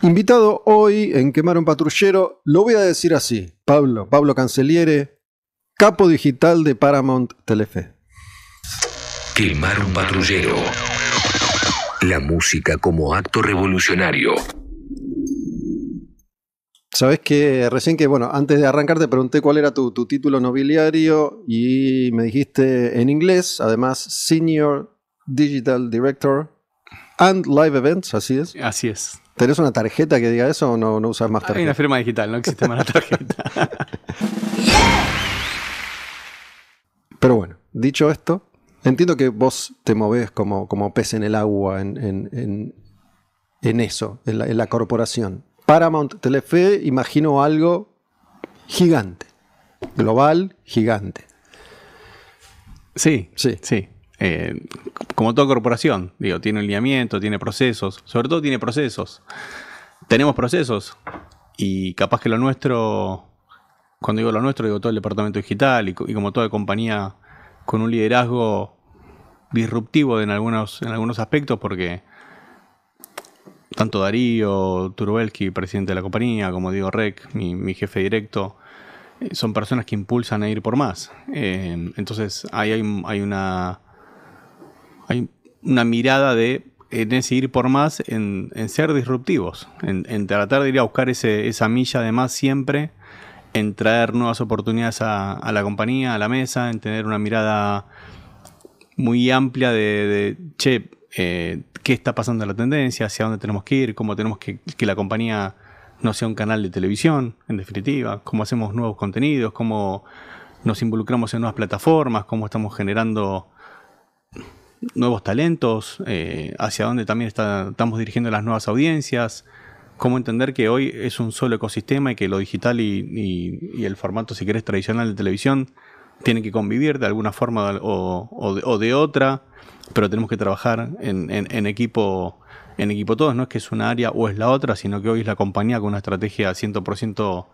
Invitado hoy en Quemar un Patrullero, lo voy a decir así, Pablo, Pablo Canceliere, capo digital de Paramount Telefe. Quemar un Patrullero. La música como acto revolucionario. Sabes que recién que, bueno, antes de arrancar te pregunté cuál era tu, tu, título nobiliario y me dijiste en inglés, además, Senior Digital Director and Live Events, así es. Así es. ¿Tenés una tarjeta que diga eso o no, no usas más tarjeta? Hay una firma digital, no existe más la tarjeta. Pero bueno, dicho esto, entiendo que vos te movés como, como pez en el agua en, eso, en la, corporación. Paramount Telefe, imagino algo gigante, global, gigante. Sí, sí, sí. Eh, como toda corporación, digo, tiene un lineamiento, tiene procesos, sobre todo tiene procesos. Tenemos procesos y capaz que lo nuestro, cuando digo lo nuestro, digo todo el departamento digital y, como toda compañía con un liderazgo disruptivo en algunos, en algunos aspectos porque tanto Darío Turubelski, presidente de la compañía, como digo Rec, mi, jefe directo, eh, son personas que impulsan a ir por más. Eh, entonces ahí hay, una hay una mirada de en ese ir por más, en, ser disruptivos, en, tratar de ir a buscar ese, esa milla de más siempre, en traer nuevas oportunidades a, la compañía, a la mesa, en tener una mirada muy amplia de, che, eh, qué está pasando en la tendencia, hacia dónde tenemos que ir, cómo tenemos que que la compañía no sea un canal de televisión, en definitiva, cómo hacemos nuevos contenidos, cómo nos involucramos en nuevas plataformas, cómo estamos generando nuevos talentos, eh, hacia dónde también estamos dirigiendo las nuevas audiencias, cómo entender que hoy es un solo ecosistema y que lo digital y, el formato, si querés, tradicional de televisión tienen que convivir de alguna forma o, de, otra, pero tenemos que trabajar en, equipo. En equipo todos, no es que es una área o es la otra, sino que hoy es la compañía con una estrategia 100%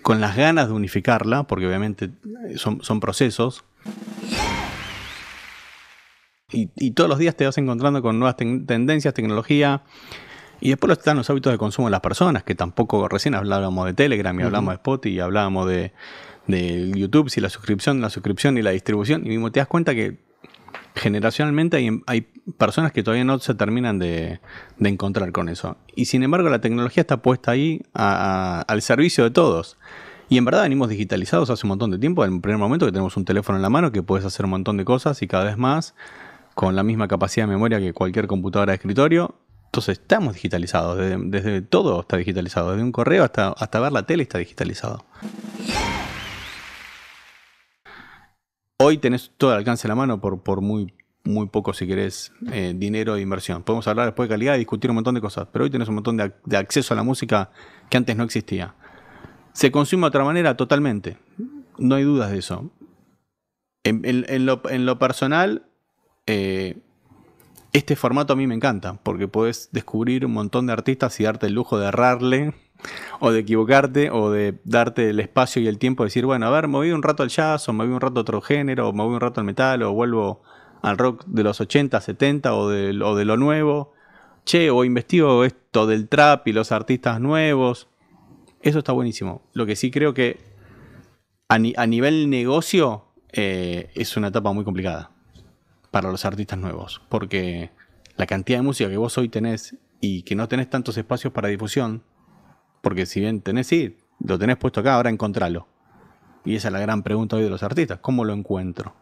con las ganas de unificarla, porque obviamente son, son procesos. Y, todos los días te vas encontrando con nuevas tendencias, tecnología. Y después están los hábitos de consumo de las personas, que tampoco recién hablábamos de Telegram y hablábamos de Spotify y hablábamos de, YouTube, si la suscripción, la suscripción y la distribución. Y mismo te das cuenta que generacionalmente hay, personas que todavía no se terminan de, encontrar con eso. Y sin embargo la tecnología está puesta ahí al servicio de todos. Y en verdad venimos digitalizados hace un montón de tiempo, en el primer momento que tenemos un teléfono en la mano que puedes hacer un montón de cosas y cada vez más con la misma capacidad de memoria que cualquier computadora de escritorio. Entonces estamos digitalizados, desde, todo está digitalizado, desde un correo hasta, hasta ver la tele está digitalizado. Hoy tenés todo el alcance de la mano por, muy, muy poco, si querés, eh, dinero e inversión. Podemos hablar después de calidad y discutir un montón de cosas, pero hoy tenés un montón de, acceso a la música que antes no existía. Se consume de otra manera totalmente, no hay dudas de eso. en lo personal, eh, este formato a mí me encanta, porque puedes descubrir un montón de artistas y darte el lujo de errarle, o de equivocarte, o de darte el espacio y el tiempo de decir, bueno, a ver, me voy un rato al jazz, o me voy un rato a otro género, o me voy un rato al metal, o vuelvo al rock de los 80, 70, o de, de lo nuevo. Che, o investigo esto del trap y los artistas nuevos. Eso está buenísimo. Lo que sí creo que a, nivel negocio eh, es una etapa muy complicada para los artistas nuevos, porque la cantidad de música que vos hoy tenés y que no tenés tantos espacios para difusión, porque si bien tenés, sí, lo tenés puesto acá, ahora encontralo. Y esa es la gran pregunta hoy de los artistas, ¿cómo lo encuentro?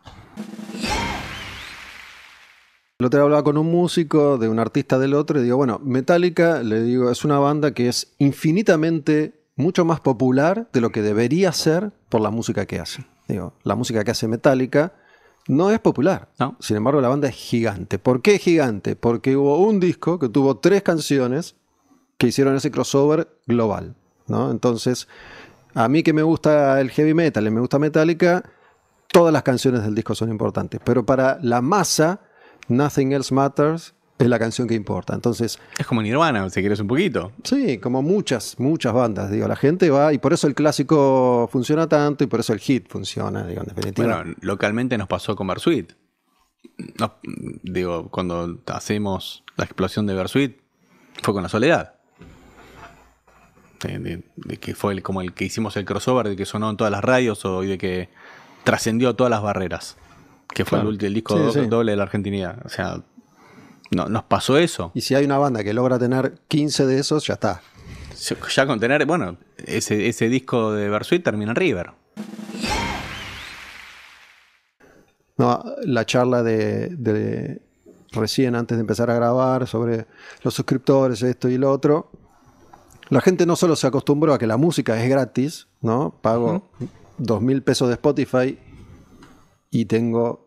El otro día hablaba con un músico, de un artista del otro, y digo, bueno, Metallica, le digo, es una banda que es infinitamente mucho más popular de lo que debería ser por la música que hace. Digo, la música que hace Metallica no es popular. Sin embargo, la banda es gigante. ¿Por qué gigante? Porque hubo un disco que tuvo tres canciones que hicieron ese crossover global. ¿no? Entonces, a mí que me gusta el heavy metal y me gusta Metallica, todas las canciones del disco son importantes. Pero para la masa, Nothing Else Matters es la canción que importa. Entonces. Es como Nirvana, si quieres un poquito. Sí, como muchas, muchas bandas. Digo, la gente va, y por eso el clásico funciona tanto, y por eso el hit funciona, digo, Bueno, localmente nos pasó con Bersuit No, digo, cuando hacemos la explosión de Bersuit fue con la soledad. De, que fue como el que hicimos el crossover, de que sonó en todas las radios o, y de que trascendió todas las barreras. Que fue el, disco doble, doble de la Argentinidad. O sea, no, nos pasó eso. Y si hay una banda que logra tener 15 de esos, ya está. Ya con tener, bueno, ese, disco de Bersuit termina en River. No, la charla de, recién antes de empezar a grabar sobre los suscriptores, esto y lo otro. La gente no solo se acostumbró a que la música es gratis, ¿no? Pago dos mil pesos de Spotify y tengo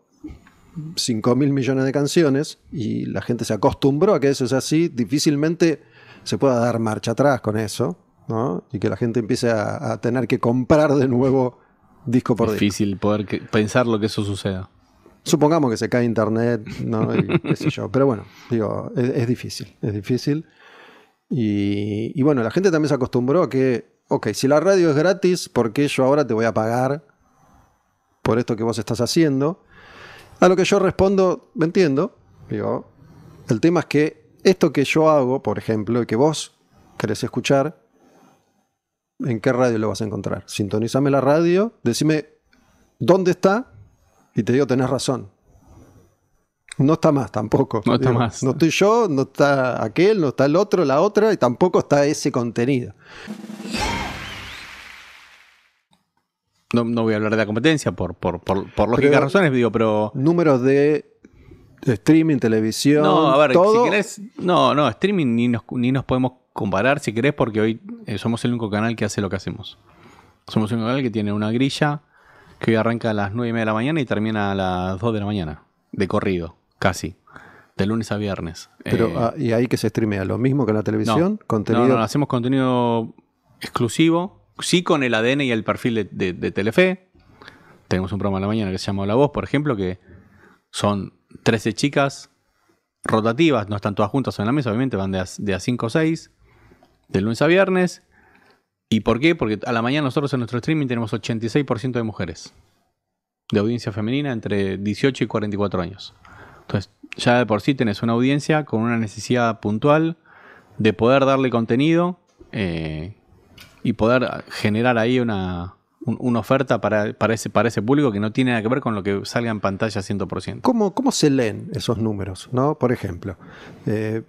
mil millones de canciones y la gente se acostumbró a que eso es así, difícilmente se pueda dar marcha atrás con eso, ¿no? Y que la gente empiece a, tener que comprar de nuevo disco por Difícil poder pensar lo que eso suceda. Supongamos que se cae internet, ¿no? yo. Pero bueno, digo, es, difícil, es difícil. Y, y, bueno, la gente también se acostumbró a que, ok, si la radio es gratis, ¿por qué yo ahora te voy a pagar por esto que vos estás haciendo? A lo que yo respondo, me entiendo, digo, el tema es que esto que yo hago, por ejemplo, y que vos querés escuchar, ¿en qué radio lo vas a encontrar? Sintonízame la radio, decime dónde está y te digo, tenés razón. No está más tampoco. No está más. No estoy yo, no está aquel, no está el otro, la otra y tampoco está ese contenido. No, voy a hablar de la competencia por, por, por, lógicas razones, digo, pero. Números de streaming, televisión. No, a ver, si querés. No, no, streaming ni nos, ni nos podemos comparar si querés, porque hoy eh, somos el único canal que hace lo que hacemos. Somos el único canal que tiene una grilla que hoy arranca a las 9 y media de la mañana y termina a las 2 de la mañana, de corrido, casi. De lunes a viernes. Pero, eh, ah, ¿y ahí que se streamea? ¿Lo mismo que la televisión? ¿Contenido? hacemos contenido exclusivo sí con el ADN y el perfil de, Telefe. Tenemos un programa a la mañana que se llama La Voz, por ejemplo, que son 13 chicas rotativas, no están todas juntas en la mesa, obviamente van de a, de a 5 o 6, de lunes a viernes. ¿Y por qué? Porque a la mañana nosotros en nuestro streaming tenemos 86% de mujeres de audiencia femenina entre 18 y 44 años. Entonces, ya de por sí tenés una audiencia con una necesidad puntual de poder darle contenido eh, y poder generar ahí una, oferta para, ese, para ese público que no tiene nada que ver con lo que salga en pantalla 100%. ¿Cómo, cómo se leen esos números? ¿no? Por ejemplo, eh,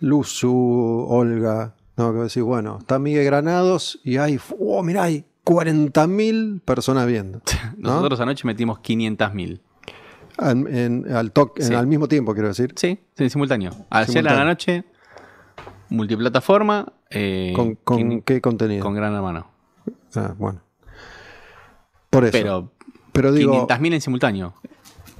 Luzu, Olga, ¿no? que decir bueno, está Miguel Granados y hay, oh, mira hay 40.000 personas viendo. Nosotros anoche metimos 500.000. En, al, mismo tiempo, quiero decir. Sí, en simultáneo. Ayer a la noche, multiplataforma, eh, ¿Con, qué contenido? Con Gran Hermano. Ah, bueno. Por eso. Pero, pero digo. 500.000 en simultáneo.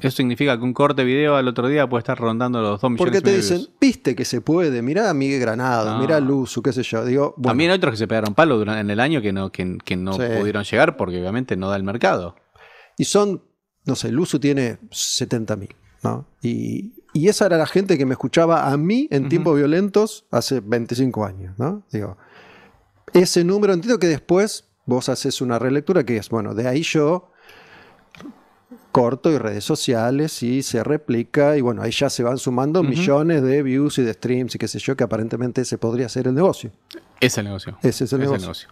Eso significa que un corte video al otro día puede estar rondando los 2 millones. de Porque te dicen, viste que se puede, mirá a Miguel Granado, mira mirá a Luzu, qué sé yo. Digo, También hay otros que se pegaron palo en el año que no, no pudieron llegar porque obviamente no da el mercado. Y son, no sé, Luzu tiene 70.000, ¿no? Y y esa era la gente que me escuchaba a mí en tiempos violentos hace 25 años, ¿no? Digo, ese número, entiendo que después vos haces una relectura que es, bueno, de ahí yo corto y redes sociales y se replica y bueno, ahí ya se van sumando millones de views y de streams y qué sé yo, que aparentemente ese podría ser el negocio. Es el negocio. Ese es el, negocio.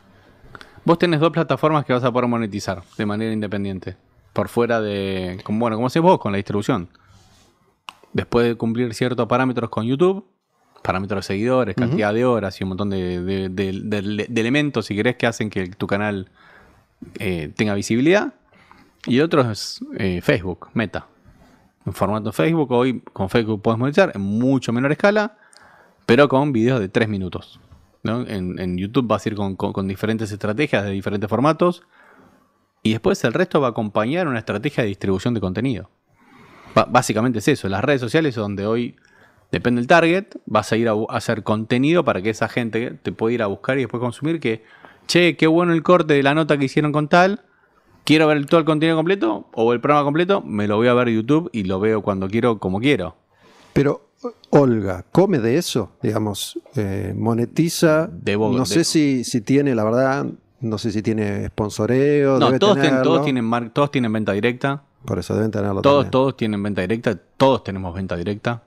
Vos tenés dos plataformas que vas a poder monetizar de manera independiente, por fuera de, bueno, como se vos con la distribución después de cumplir ciertos parámetros con YouTube, parámetros de seguidores, cantidad de horas y un montón de, elementos, si querés, que hacen que tu canal eh, tenga visibilidad. Y otro es eh, Facebook, Meta. En formato Facebook, hoy con Facebook puedes monetizar en mucho menor escala, pero con videos de 3 minutos. En, YouTube vas a ir con diferentes estrategias de diferentes formatos. Y después el resto va a acompañar una estrategia de distribución de contenido básicamente es eso, las redes sociales donde hoy depende el target, vas a ir a hacer contenido para que esa gente te pueda ir a buscar y después consumir que, che, qué bueno el corte de la nota que hicieron con tal, quiero ver todo el contenido completo o el programa completo, me lo voy a ver YouTube y lo veo cuando quiero, como quiero. Pero Olga, come de eso, digamos, eh, monetiza, Debo, no sé si, si tiene, la verdad, no sé si tiene sponsoreo. No, todos, todos, Tienen todos tienen venta directa. Por eso deben tenerlo. Todos, todos tienen venta directa, todos tenemos venta directa.